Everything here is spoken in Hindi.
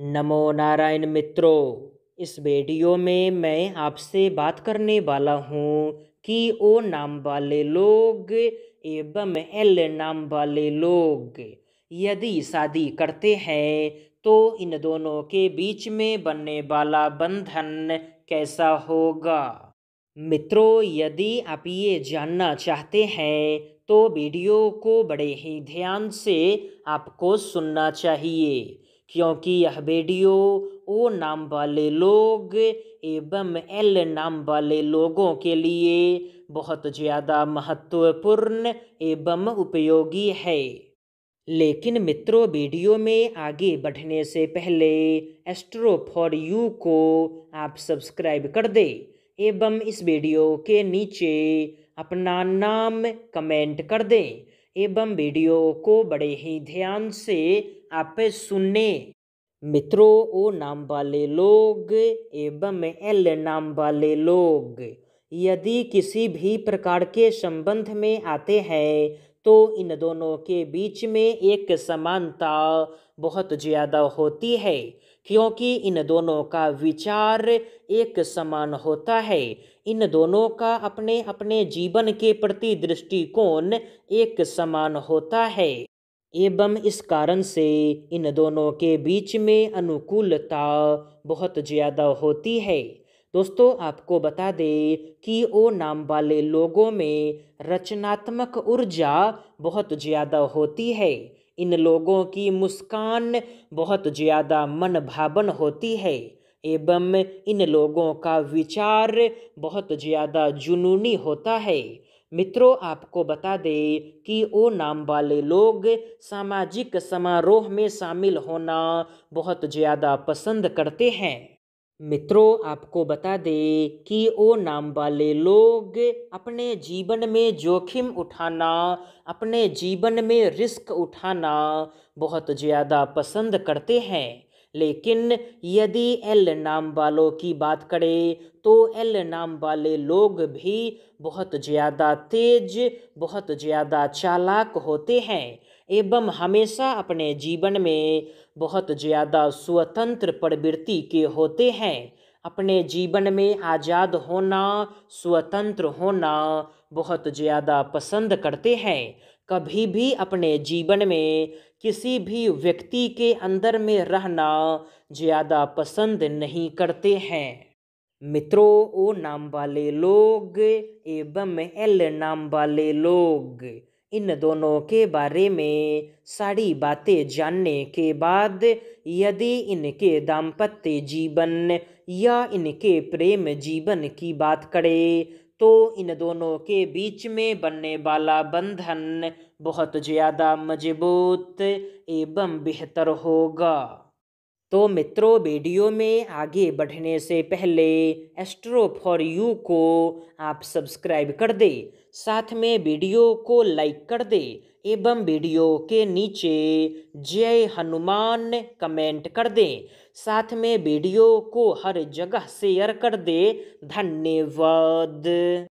नमो नारायण मित्रों इस वीडियो में मैं आपसे बात करने वाला हूँ कि ओ नाम वाले लोग एवं एल नाम वाले लोग यदि शादी करते हैं तो इन दोनों के बीच में बनने वाला बंधन कैसा होगा मित्रों यदि आप ये जानना चाहते हैं तो वीडियो को बड़े ही ध्यान से आपको सुनना चाहिए क्योंकि यह वीडियो ओ नाम वाले लोग एवं एल नाम वाले लोगों के लिए बहुत ज़्यादा महत्वपूर्ण एवं उपयोगी है लेकिन मित्रों वीडियो में आगे बढ़ने से पहले एस्ट्रो फॉर यू को आप सब्सक्राइब कर दे एवं इस वीडियो के नीचे अपना नाम कमेंट कर दें एवं वीडियो को बड़े ही ध्यान से आप सुने मित्रों ओ नाम वाले लोग एवं एल नाम वाले लोग यदि किसी भी प्रकार के संबंध में आते हैं तो इन दोनों के बीच में एक समानता बहुत ज़्यादा होती है क्योंकि इन दोनों का विचार एक समान होता है इन दोनों का अपने अपने जीवन के प्रति दृष्टिकोण एक समान होता है एवं इस कारण से इन दोनों के बीच में अनुकूलता बहुत ज़्यादा होती है दोस्तों आपको बता दें कि ओ नाम वाले लोगों में रचनात्मक ऊर्जा बहुत ज़्यादा होती है इन लोगों की मुस्कान बहुत ज़्यादा मन भावन होती है एवं इन लोगों का विचार बहुत ज़्यादा जुनूनी होता है मित्रों आपको बता दें कि ओ नाम वाले लोग सामाजिक समारोह में शामिल होना बहुत ज़्यादा पसंद करते हैं मित्रों आपको बता दें कि ओ नाम वाले लोग अपने जीवन में जोखिम उठाना अपने जीवन में रिस्क उठाना बहुत ज़्यादा पसंद करते हैं लेकिन यदि एल नाम वालों की बात करें तो एल नाम वाले लोग भी बहुत ज़्यादा तेज बहुत ज़्यादा चालाक होते हैं एवं हमेशा अपने जीवन में बहुत ज़्यादा स्वतंत्र प्रवृत्ति के होते हैं अपने जीवन में आज़ाद होना स्वतंत्र होना बहुत ज़्यादा पसंद करते हैं कभी भी अपने जीवन में किसी भी व्यक्ति के अंदर में रहना ज़्यादा पसंद नहीं करते हैं मित्रों ओ नाम वाले लोग एवं एल नाम वाले लोग इन दोनों के बारे में सारी बातें जानने के बाद यदि इनके दाम्पत्य जीवन या इनके प्रेम जीवन की बात करें तो इन दोनों के बीच में बनने वाला बंधन बहुत ज़्यादा मजबूत एवं बेहतर होगा तो मित्रों वीडियो में आगे बढ़ने से पहले एस्ट्रो फॉर यू को आप सब्सक्राइब कर दे साथ में वीडियो को लाइक कर दे एवं वीडियो के नीचे जय हनुमान कमेंट कर दें साथ में वीडियो को हर जगह शेयर कर दे धन्यवाद